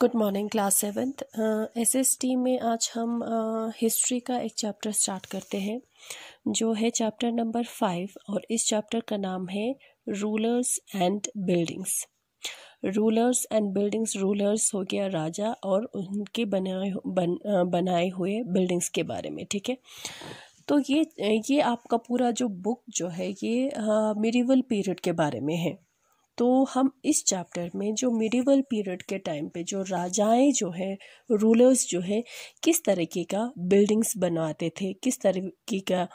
Good morning class seventh S S T में आज हम हिस्ट्री uh, का एक चैप्टर स्टार्ट करते हैं जो है चैप्टर नंबर फाइव और इस चैप्टर का नाम है rulers and buildings rulers and buildings rulers हो गया राजा और उनके बनाए बन, बनाए हुए बिल्डिंग्स के बारे में ठीक है तो ये ये आपका पूरा जो बुक जो है ये मेरीवल uh, पीरियड के बारे में है तो हम इस चैप्टर में जो मिडिवल पीरियड के टाइम पे जो राजाएं जो है रूलर्स जो है किस तरीके का बिल्डिंग्स बनाते थे किस तरीके का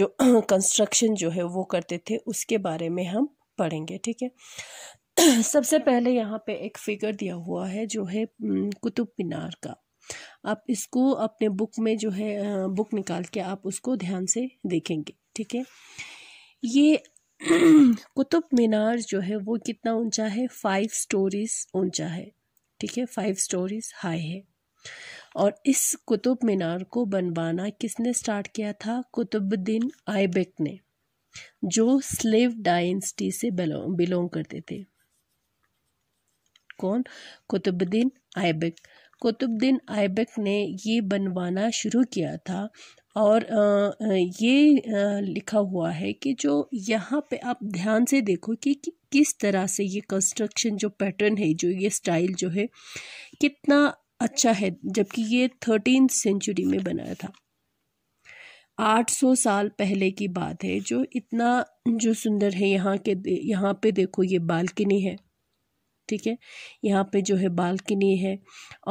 जो कंस्ट्रक्शन जो है वो करते थे उसके बारे में हम पढ़ेंगे ठीक है सबसे पहले यहाँ पे एक फिगर दिया हुआ है जो है कुतुब मीनार का आप इसको अपने बुक में जो है बुक निकाल के आप उसको ध्यान से देखेंगे ठीक है ये कुतुब मीनार जो है वो कितना ऊंचा है फाइव स्टोरीज ऊंचा है ठीक है फाइव स्टोरीज हाई है और इस कुतुब मीनार को बनवाना किसने स्टार्ट किया था कुतुबुद्दीन आइबेक ने जो स्लेव डायनेस्टी से बिलोंग करते थे कौन कुतुबुद्दीन आइबेक कुतुबुद्दीन आइबक ने ये बनवाना शुरू किया था और ये लिखा हुआ है कि जो यहाँ पे आप ध्यान से देखो कि, किस तरह से ये कंस्ट्रक्शन जो पैटर्न है जो ये स्टाइल जो है कितना अच्छा है जबकि ये थर्टीन सेंचुरी में बनाया था आठ सौ साल पहले की बात है जो इतना जो सुंदर है यहाँ के यहाँ पे देखो ये बालकनी है ठीक है यहाँ पे जो है बालकनी है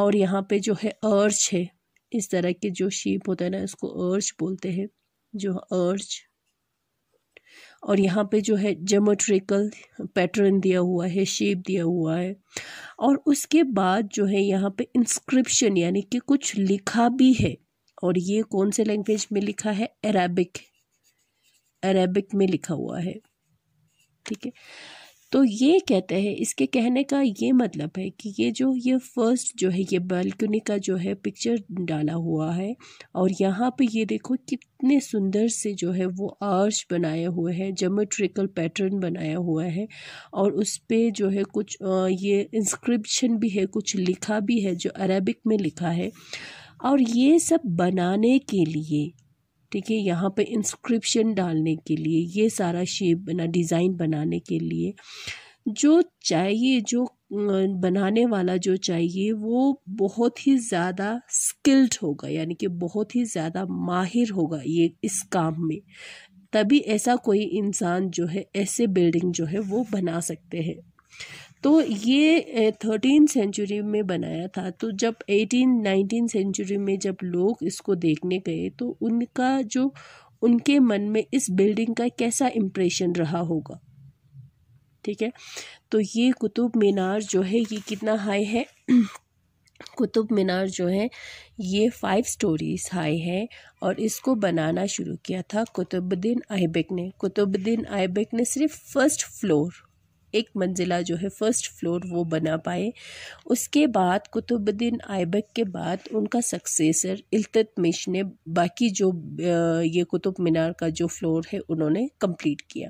और यहाँ पे जो है अर्च है इस तरह के जो शेप होता है ना इसको अर्च बोलते हैं जो अर्च और यहाँ पे जो है जोमेट्रिकल पैटर्न दिया हुआ है शेप दिया हुआ है और उसके बाद जो है यहाँ पे इंस्क्रिप्शन यानी कि कुछ लिखा भी है और ये कौन से लैंग्वेज में लिखा है अरेबिक अरेबिक में लिखा हुआ है ठीक है तो ये कहते हैं इसके कहने का ये मतलब है कि ये जो ये फर्स्ट जो है ये बालकनी का जो है पिक्चर डाला हुआ है और यहाँ पे ये देखो कितने सुंदर से जो है वो आर्च बनाया हुए हैं जोमेट्रिकल पैटर्न बनाया हुआ है और उस पर जो है कुछ ये इंस्क्रिप्शन भी है कुछ लिखा भी है जो अरेबिक में लिखा है और ये सब बनाने के लिए ठीक है यहाँ पे इंस्क्रिप्शन डालने के लिए ये सारा शेप बना डिज़ाइन बनाने के लिए जो चाहिए जो बनाने वाला जो चाहिए वो बहुत ही ज़्यादा स्किल्ड होगा यानी कि बहुत ही ज़्यादा माहिर होगा ये इस काम में तभी ऐसा कोई इंसान जो है ऐसे बिल्डिंग जो है वो बना सकते हैं तो ये थर्टीन सेंचुरी में बनाया था तो जब एटीन नाइनटीन सेंचुरी में जब लोग इसको देखने गए तो उनका जो उनके मन में इस बिल्डिंग का कैसा इम्प्रेशन रहा होगा ठीक है तो ये कुतुब मीनार जो है ये कितना हाई है कुतुब मीनार जो है ये फाइव स्टोरीज हाई है और इसको बनाना शुरू किया था कुतुबुद्दीन आइबेक ने कुतुबुद्दीन आइबेक ने सिर्फ फर्स्ट फ्लोर एक मंजिला जो है फर्स्ट फ्लोर वो बना पाए उसके बाद कुतुबुद्दीन ऐबक के बाद उनका सक्सेसर इल्ततमिश ने बाकी जो ये कुतुब मीनार का जो फ्लोर है उन्होंने कंप्लीट किया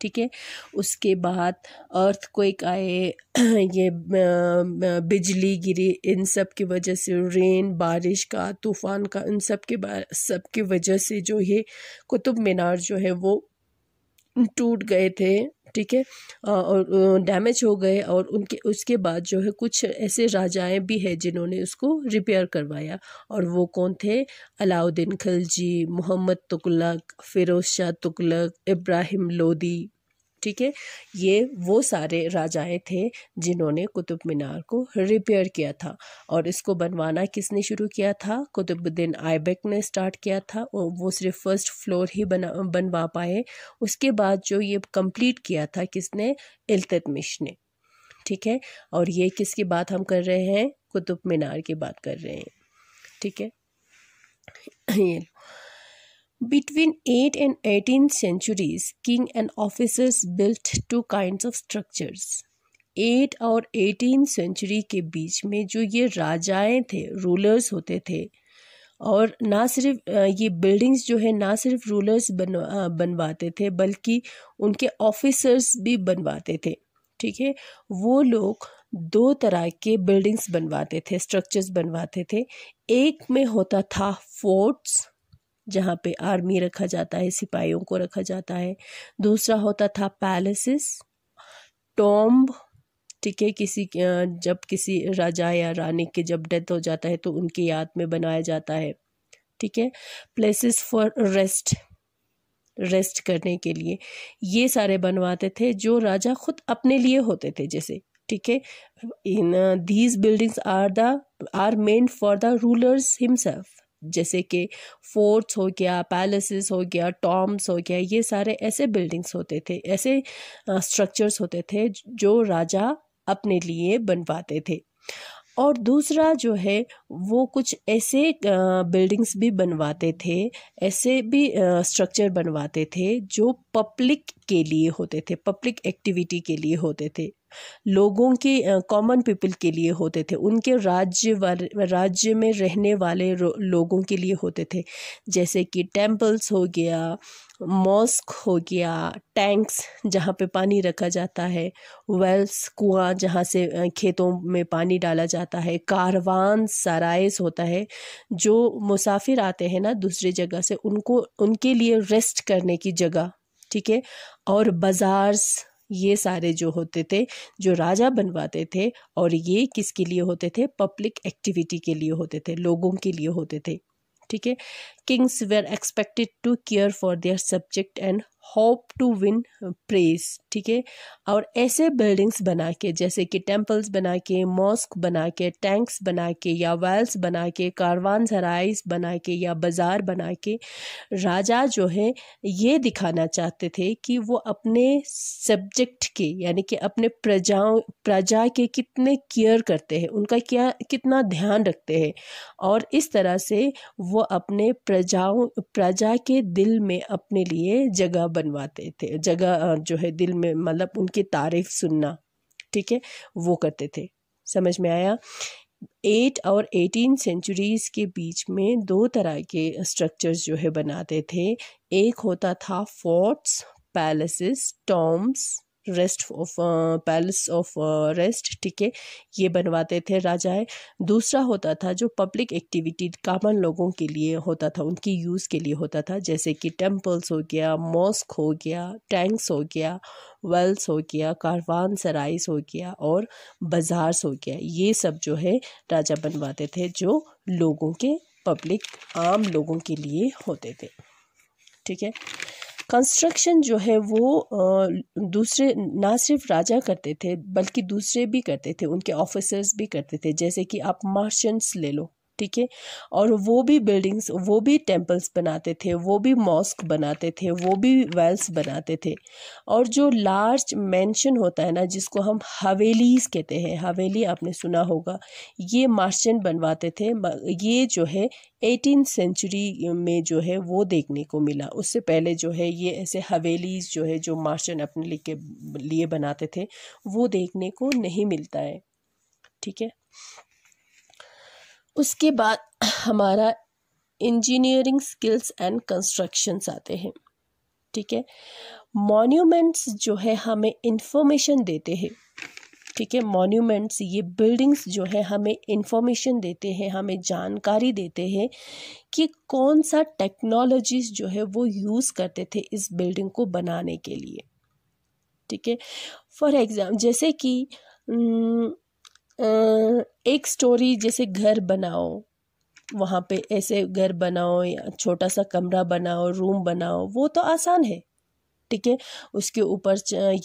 ठीक है उसके बाद अर्थ क्वेक आए ये बिजली गिरी इन सब की वजह से रेन बारिश का तूफ़ान का इन सब के सब की वजह से जो ये कुतुब मीनार जो है वो टूट गए थे ठीक है और डैमेज हो गए और उनके उसके बाद जो है कुछ ऐसे राजाएं भी हैं जिन्होंने उसको रिपेयर करवाया और वो कौन थे अलाउद्दीन खलजी मोहम्मद तुगलक फिरोज शाह तुगलक इब्राहिम लोदी ठीक है ये वो सारे राजाएं थे जिन्होंने कुतुब मीनार को रिपेयर किया था और इसको बनवाना किसने शुरू किया था कुतुबुद्दीन आइबक ने स्टार्ट किया था और वो सिर्फ फर्स्ट फ्लोर ही बना बनवा पाए उसके बाद जो ये कंप्लीट किया था किसने इल्तमिश ने ठीक है और ये किसकी बात हम कर रहे हैं कुतुब मीनार की बात कर रहे हैं ठीक है Between 8th and 18th centuries, king and officers built two kinds of structures. Eight और एटीन सेंचुरी के बीच में जो ये राजाएं थे रूलर्स होते थे और ना सिर्फ ये बिल्डिंग्स जो है ना सिर्फ रूलर्स बनवा बनवाते थे बल्कि उनके ऑफिसर्स भी बनवाते थे ठीक है वो लोग दो तरह के बिल्डिंग्स बनवाते थे स्ट्रक्चर्स बनवाते थे एक में होता था फोर्ट्स जहाँ पे आर्मी रखा जाता है सिपाहियों को रखा जाता है दूसरा होता था पैलेसेस टॉम्ब ठीक है किसी जब किसी राजा या रानी के जब डेथ हो जाता है तो उनकी याद में बनाया जाता है ठीक है प्लेसेस फॉर रेस्ट रेस्ट करने के लिए ये सारे बनवाते थे जो राजा खुद अपने लिए होते थे जैसे ठीक है in these buildings are the are meant for the rulers himself जैसे कि फोर्ट्स हो गया पैलेसेस हो गया टॉम्स हो गया ये सारे ऐसे बिल्डिंग्स होते थे ऐसे स्ट्रक्चर्स होते थे जो राजा अपने लिए बनवाते थे और दूसरा जो है वो कुछ ऐसे बिल्डिंग्स भी बनवाते थे ऐसे भी स्ट्रक्चर बनवाते थे जो पब्लिक के लिए होते थे पब्लिक एक्टिविटी के लिए होते थे लोगों के कॉमन पीपल के लिए होते थे उनके राज्य राज्य में रहने वाले लोगों के लिए होते थे जैसे कि टेम्पल्स हो गया मॉस्क हो गया टैंक्स जहाँ पे पानी रखा जाता है वेल्स कुआं जहाँ से खेतों में पानी डाला जाता है कारवान सारा ज़राइज़ होता है जो मुसाफिर आते हैं ना दूसरी जगह से उनको उनके लिए रेस्ट करने की जगह ठीक है और बाज़ार्स ये सारे जो होते थे जो राजा बनवाते थे और ये किसके लिए होते थे पब्लिक एक्टिविटी के लिए होते थे लोगों के लिए होते थे ठीक है kings were expected to care for their subject and hope to win praise ठीक है और ऐसे बिल्डिंग्स बना के जैसे कि टेम्पल्स बना के मॉस्क बना के टैंक्स बना के या वेल्स बना के कारवान सराइस बना के या बाज़ार बना के राजा जो है ये दिखाना चाहते थे कि वो अपने सब्जेक्ट के यानी कि अपने प्रजाओं प्रजा के कितने केयर करते हैं उनका क्या कितना ध्यान रखते हैं और इस तरह से वो अपने प्रजाओं प्रजा के दिल में अपने लिए जगह बनवाते थे जगह जो है दिल में मतलब उनकी तारीफ सुनना ठीक है वो करते थे समझ में आया एट और एटीन सेंचुरीज़ के बीच में दो तरह के स्ट्रक्चर्स जो है बनाते थे एक होता था forts palaces tombs rest of palace of rest ठीक है ये बनवाते थे राजाएं दूसरा होता था जो पब्लिक एक्टिविटी कामन लोगों के लिए होता था उनकी यूज़ के लिए होता था जैसे कि टेम्पल्स हो गया मॉस्क हो गया टैंक्स हो गया वेल्स हो गया कारवान सराइस हो गया और बाज़ार्स हो गया ये सब जो है राजा बनवाते थे जो लोगों के पब्लिक आम लोगों के लिए होते थे ठीक है कंस्ट्रक्शन जो है वो दूसरे ना सिर्फ राजा करते थे बल्कि दूसरे भी करते थे उनके ऑफिसर्स भी करते थे जैसे कि आप मार्शेंट्स ले लो ठीक है और वो भी बिल्डिंग्स वो भी टेम्पल्स बनाते थे वो भी मॉस्क बनाते थे वो भी वेल्स बनाते थे और जो लार्ज मैंशन होता है ना जिसको हम हवेलीज कहते हैं हवेली आपने सुना होगा ये मार्चेंट बनवाते थे ये जो है एटीन सेंचुरी में जो है वो देखने को मिला उससे पहले जो है ये ऐसे हवेलीज जो है जो मार्शन अपने लिए के लिए बनाते थे वो देखने को नहीं मिलता है ठीक है उसके बाद हमारा इंजीनियरिंग स्किल्स एंड कंस्ट्रक्शंस आते हैं ठीक है मॉन्यूमेंट्स जो है हमें इन्फॉर्मेशन देते हैं ठीक है मॉन्यूमेंट्स ये बिल्डिंग्स जो है हमें इन्फॉर्मेशन देते हैं हमें जानकारी देते हैं कि कौन सा टेक्नोलॉजीज जो है वो यूज़ करते थे इस बिल्डिंग को बनाने के लिए ठीक है फॉर एग्ज़ाम्प जैसे कि न, एक स्टोरी जैसे घर बनाओ वहाँ पे ऐसे घर बनाओ या छोटा सा कमरा बनाओ रूम बनाओ वो तो आसान है ठीक है उसके ऊपर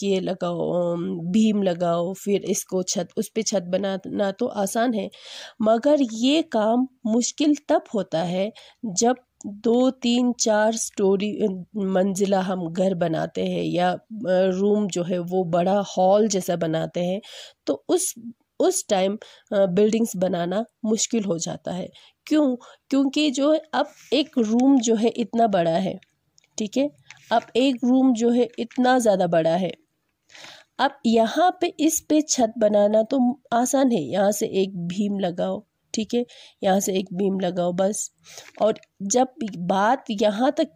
ये लगाओ भीम लगाओ फिर इसको छत उस पर छत बनाना तो आसान है मगर ये काम मुश्किल तब होता है जब दो तीन चार स्टोरी मंजिला हम घर बनाते हैं या रूम जो है वो बड़ा हॉल जैसा बनाते हैं तो उस उस टाइम बिल्डिंग्स बनाना मुश्किल हो जाता है क्यों क्योंकि जो है अब एक रूम जो है इतना बड़ा है ठीक है अब एक रूम जो है इतना ज़्यादा बड़ा है अब यहाँ पे इस पे छत बनाना तो आसान है यहाँ से एक भीम लगाओ ठीक है यहाँ से एक बीम लगाओ बस और जब बात यहाँ तक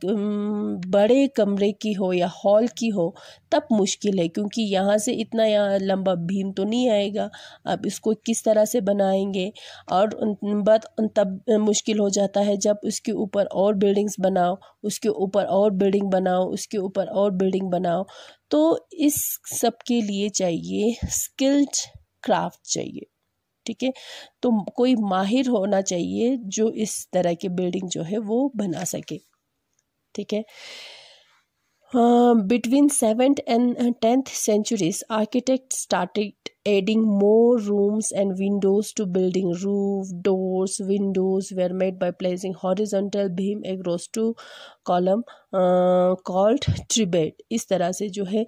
बड़े कमरे की हो या हॉल की हो तब मुश्किल है क्योंकि यहाँ से इतना यहाँ लंबा भीम तो नहीं आएगा अब इसको किस तरह से बनाएंगे और बात तब मुश्किल हो जाता है जब उसके ऊपर और बिल्डिंग्स बनाओ उसके ऊपर और बिल्डिंग बनाओ उसके ऊपर और बिल्डिंग बनाओ तो इस सब के लिए चाहिए स्किल्ड क्राफ्ट चाहिए ठीक है तो कोई माहिर होना चाहिए जो इस तरह की बिल्डिंग जो है वो बना सके ठीक है between seventh and tenth centuries architect started adding more rooms and windows to building roof doors windows were made by placing horizontal beam across two column called trabeate इस तरह से जो है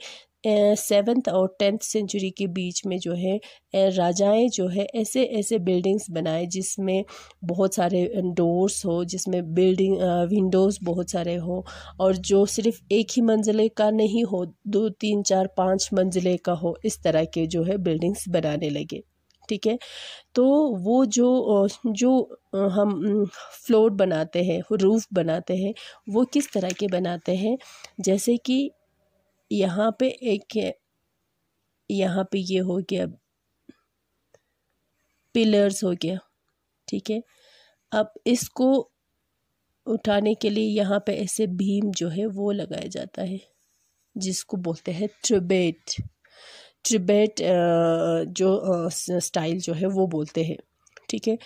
सेवन्थ और टेंथ सेंचुरी के बीच में जो है राजाएं जो है ऐसे ऐसे बिल्डिंग्स बनाए जिसमें बहुत सारे डोर्स हो जिसमें बिल्डिंग विंडोज़ बहुत सारे हो और जो सिर्फ एक ही मंजिले का नहीं हो दो तीन चार पाँच मंजिले का हो इस तरह के जो है बिल्डिंग्स बनाने लगे ठीक है तो वो जो जो हम फ्लोर बनाते हैं रूफ बनाते हैं वो किस तरह के बनाते हैं जैसे कि यहाँ पे एक यहाँ पे ये हो गया पिलर्स हो गया ठीक है अब इसको उठाने के लिए यहाँ पे ऐसे भीम जो है वो लगाया जाता है जिसको बोलते हैं ट्रिबेट ट्रिबेट जो स्टाइल जो है वो बोलते हैं ठीक है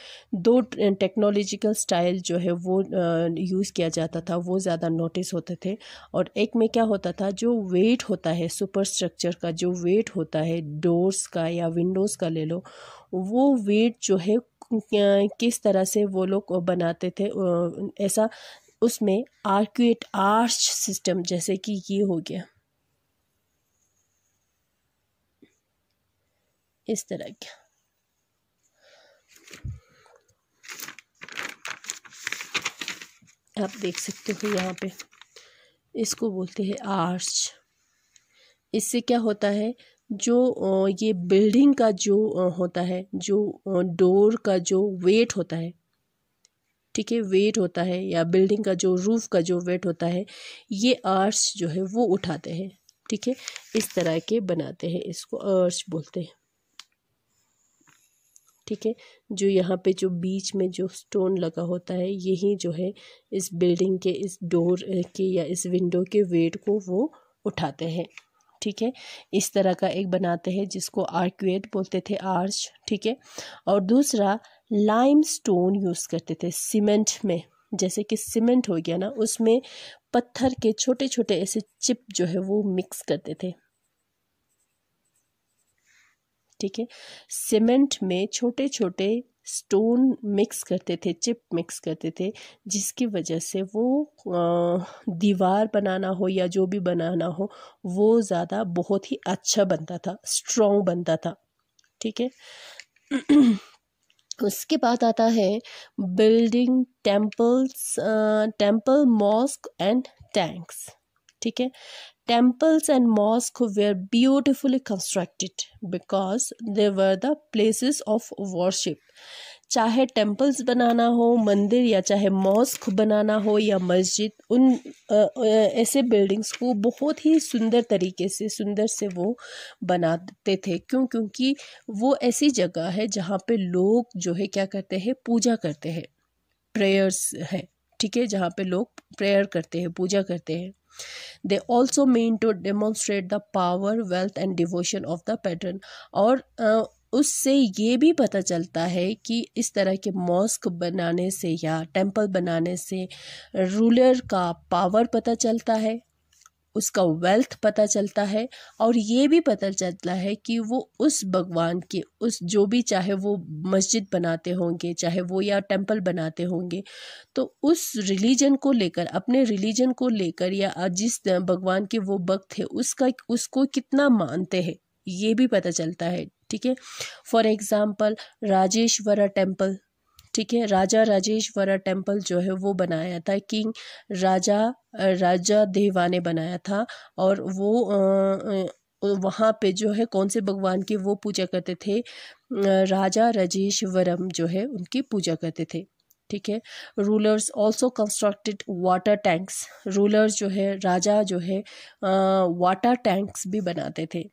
दो टेक्नोलॉजिकल स्टाइल जो है वो यूज़ किया जाता था वो ज़्यादा नोटिस होते थे और एक में क्या होता था जो वेट होता है सुपर स्ट्रक्चर का जो वेट होता है डोर्स का या विंडोज़ का ले लो वो वेट जो है किस तरह से वो लोग बनाते थे ऐसा उसमें आर्क्यूट आर्च सिस्टम जैसे कि ये हो गया इस तरह क्या आप देख सकते हो यहाँ पे इसको बोलते हैं आर्च इससे क्या होता है जो ये बिल्डिंग का जो होता है जो डोर का जो वेट होता है ठीक है वेट होता है या बिल्डिंग का जो रूफ का जो वेट होता है ये आर्च जो है वो उठाते हैं ठीक है इस तरह के बनाते हैं इसको आर्च बोलते हैं ठीक है जो यहाँ पे जो बीच में जो स्टोन लगा होता है यही जो है इस बिल्डिंग के इस डोर के या इस विंडो के वेट को वो उठाते हैं ठीक है इस तरह का एक बनाते हैं जिसको आर्क्यूएट बोलते थे आर्च ठीक है और दूसरा लाइम स्टोन यूज़ करते थे सीमेंट में जैसे कि सीमेंट हो गया ना उसमें पत्थर के छोटे छोटे ऐसे चिप जो है वो मिक्स करते थे ठीक है सीमेंट में छोटे छोटे स्टोन मिक्स करते थे चिप मिक्स करते थे जिसकी वजह से वो दीवार बनाना हो या जो भी बनाना हो वो ज़्यादा बहुत ही अच्छा बनता था स्ट्रॉन्ग बनता था ठीक है उसके बाद आता है building temples temple mosque and tanks ठीक है temples and mosques were beautifully constructed because they were the places of worship चाहे टेम्पल्स बनाना हो मंदिर या चाहे मॉस्क बनाना हो या मस्जिद उन ऐसे बिल्डिंग्स को बहुत ही सुंदर तरीके से सुंदर से वो बनाते थे क्यों क्योंकि वो ऐसी जगह है जहाँ पे लोग जो है क्या करते हैं पूजा करते हैं प्रेयर्स है ठीक है जहाँ पे लोग प्रेयर करते हैं पूजा करते हैं they also mean to demonstrate the power wealth and devotion of the pattern और uh, उससे ये भी पता चलता है कि इस तरह के मॉस्क बनाने से या टेम्पल बनाने से रूलर का पावर पता चलता है उसका वेल्थ पता चलता है और ये भी पता चलता है कि वो उस भगवान के उस जो भी चाहे वो मस्जिद बनाते होंगे चाहे वो या टेम्पल बनाते होंगे तो उस रिलीजन को लेकर अपने रिलीजन को लेकर या जिस भगवान के वो भक्त है उसका उसको कितना मानते हैं ये भी पता चलता है ठीक है फॉर एग्ज़ाम्पल राजेश्वरा टेम्पल ठीक है राजा राजेश्वरा टेम्पल जो है वो बनाया था किंग राजा राजा देवा ने बनाया था और वो वहाँ पे जो है कौन से भगवान की वो पूजा करते थे राजा राजेश्वरम जो है उनकी पूजा करते थे ठीक है rulers also constructed water tanks rulers जो है राजा जो है वाटर टैंक्स भी बनाते थे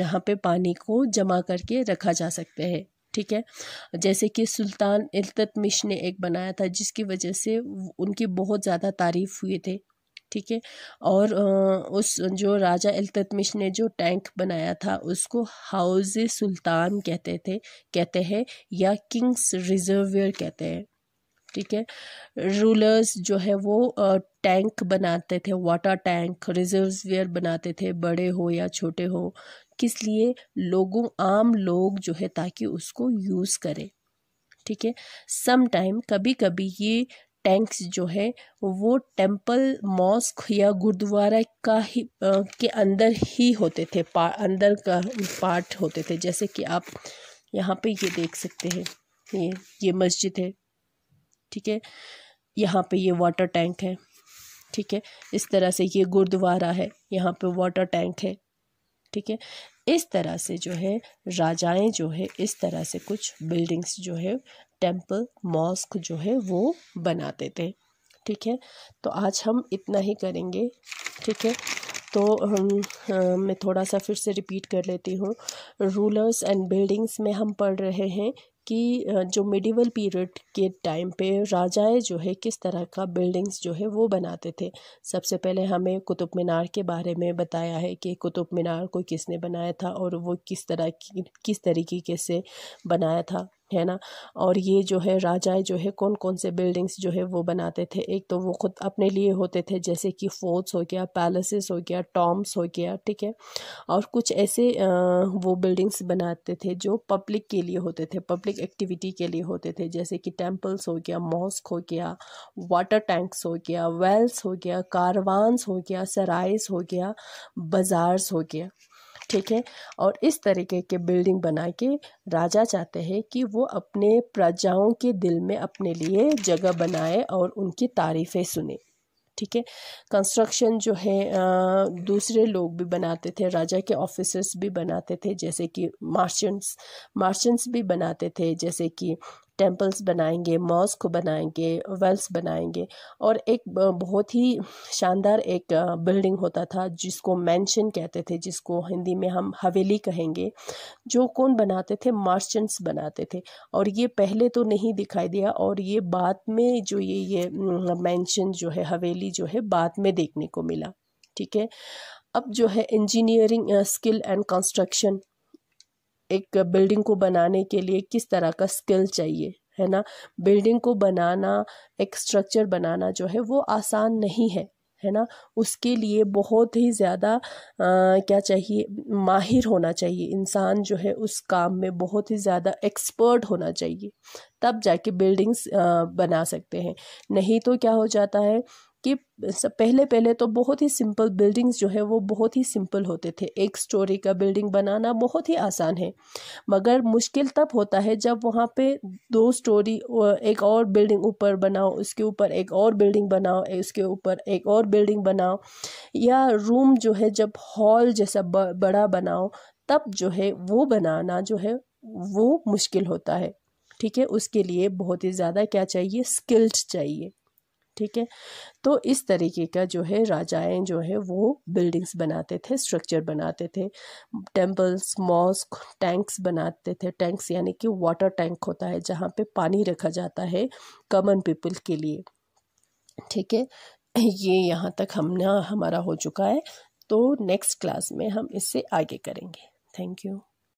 जहाँ पे पानी को जमा करके रखा जा सकते हैं ठीक है जैसे कि सुल्तान अल्तमिश ने एक बनाया था जिसकी वजह से उनकी बहुत ज़्यादा तारीफ़ हुए थे ठीक है और उस जो राजा अल्तमिश ने जो टैंक बनाया था उसको हाउस सुल्तान कहते थे कहते हैं या किंग्स रिजर्वियर कहते हैं ठीक है रूलर्स जो है वो टैंक बनाते थे वाटर टैंक रिजर्वियर बनाते थे बड़े हो या छोटे हो किस लिए लोगों आम लोग जो है ताकि उसको यूज़ करें ठीक है सम टाइम कभी कभी ये टैंक्स जो है वो टेंपल मॉस्क या गुरुद्वारा का ही आ, के अंदर ही होते थे पा, अंदर का पार्ट होते थे जैसे कि आप यहाँ पे ये देख सकते हैं ये ये मस्जिद है ठीक है यहाँ पे ये वाटर टैंक है ठीक है इस तरह से ये गुरुद्वारा है यहाँ पे वाटर टैंक है ठीक है इस तरह से जो है राजाएं जो है इस तरह से कुछ बिल्डिंग्स जो है टेम्पल मॉस्क जो है वो बनाते थे ठीक है तो आज हम इतना ही करेंगे ठीक है तो हम मैं थोड़ा सा फिर से रिपीट कर लेती हूँ रूलर्स एंड बिल्डिंग्स में हम पढ़ रहे हैं कि जो मिडिवल पीरियड के टाइम पे राजाएं जो है किस तरह का बिल्डिंग्स जो है वो बनाते थे सबसे पहले हमें कुतुब मीनार के बारे में बताया है कि कुतुब मीनार को किसने बनाया था और वो किस तरह की किस तरीके से बनाया था है ना और ये जो है राजाएं जो है कौन कौन से बिल्डिंग्स जो है वो बनाते थे एक तो वो खुद अपने लिए होते थे जैसे कि फोर्ट्स हो गया पैलेसेस हो गया टॉम्स हो गया ठीक है और कुछ ऐसे वो बिल्डिंग्स बनाते थे जो पब्लिक के लिए होते थे पब्लिक एक्टिविटी के लिए होते थे जैसे कि टेम्पल्स हो गया मॉस्क हो गया वाटर टैंक्स हो गया वेल्स हो गया कारवानस हो गया सराइस हो गया बाज़ार्स हो गया ठीक है और इस तरीके के बिल्डिंग बना के राजा चाहते हैं कि वो अपने प्रजाओं के दिल में अपने लिए जगह बनाए और उनकी तारीफ़ें सुने ठीक है कंस्ट्रक्शन जो है दूसरे लोग भी बनाते थे राजा के ऑफिसर्स भी बनाते थे जैसे कि मार्चेंट्स मार्चेंट्स भी बनाते थे जैसे कि टेम्पल्स बनाएंगे मॉस्क बनाएंगे वेल्स बनाएंगे और एक बहुत ही शानदार एक बिल्डिंग होता था जिसको मैंशन कहते थे जिसको हिंदी में हम हवेली कहेंगे जो कौन बनाते थे मार्चेंट्स बनाते थे और ये पहले तो नहीं दिखाई दिया और ये बाद में जो ये ये मैंशन जो है हवेली जो है बाद में देखने को मिला ठीक है अब जो है इंजीनियरिंग स्किल एंड कंस्ट्रक्शन एक बिल्डिंग को बनाने के लिए किस तरह का स्किल चाहिए है ना बिल्डिंग को बनाना एक स्ट्रक्चर बनाना जो है वो आसान नहीं है है ना उसके लिए बहुत ही ज़्यादा क्या चाहिए माहिर होना चाहिए इंसान जो है उस काम में बहुत ही ज़्यादा एक्सपर्ट होना चाहिए तब जाके बिल्डिंग्स आ, बना सकते हैं नहीं तो क्या हो जाता है कि पहले पहले तो बहुत ही सिंपल बिल्डिंग्स जो है वो बहुत ही सिंपल होते थे एक स्टोरी का बिल्डिंग बनाना बहुत ही आसान है मगर मुश्किल तब होता है जब वहाँ पे दो स्टोरी एक और बिल्डिंग ऊपर बनाओ उसके ऊपर एक और बिल्डिंग बनाओ उसके ऊपर एक और बिल्डिंग बनाओ या रूम जो है जब हॉल जैसा बड़ा बनाओ तब जो है वो बनाना जो है वो मुश्किल होता है ठीक है उसके लिए बहुत ही ज़्यादा क्या चाहिए स्किल्ड चाहिए ठीक है तो इस तरीके का जो है राजाएं जो है वो बिल्डिंग्स बनाते थे स्ट्रक्चर बनाते थे टेम्पल्स मॉस्क टैंक्स बनाते थे टैंक्स यानी कि वाटर टैंक होता है जहाँ पे पानी रखा जाता है कॉमन पीपल के लिए ठीक है ये यहाँ तक हम हमारा हो चुका है तो नेक्स्ट क्लास में हम इससे आगे करेंगे थैंक यू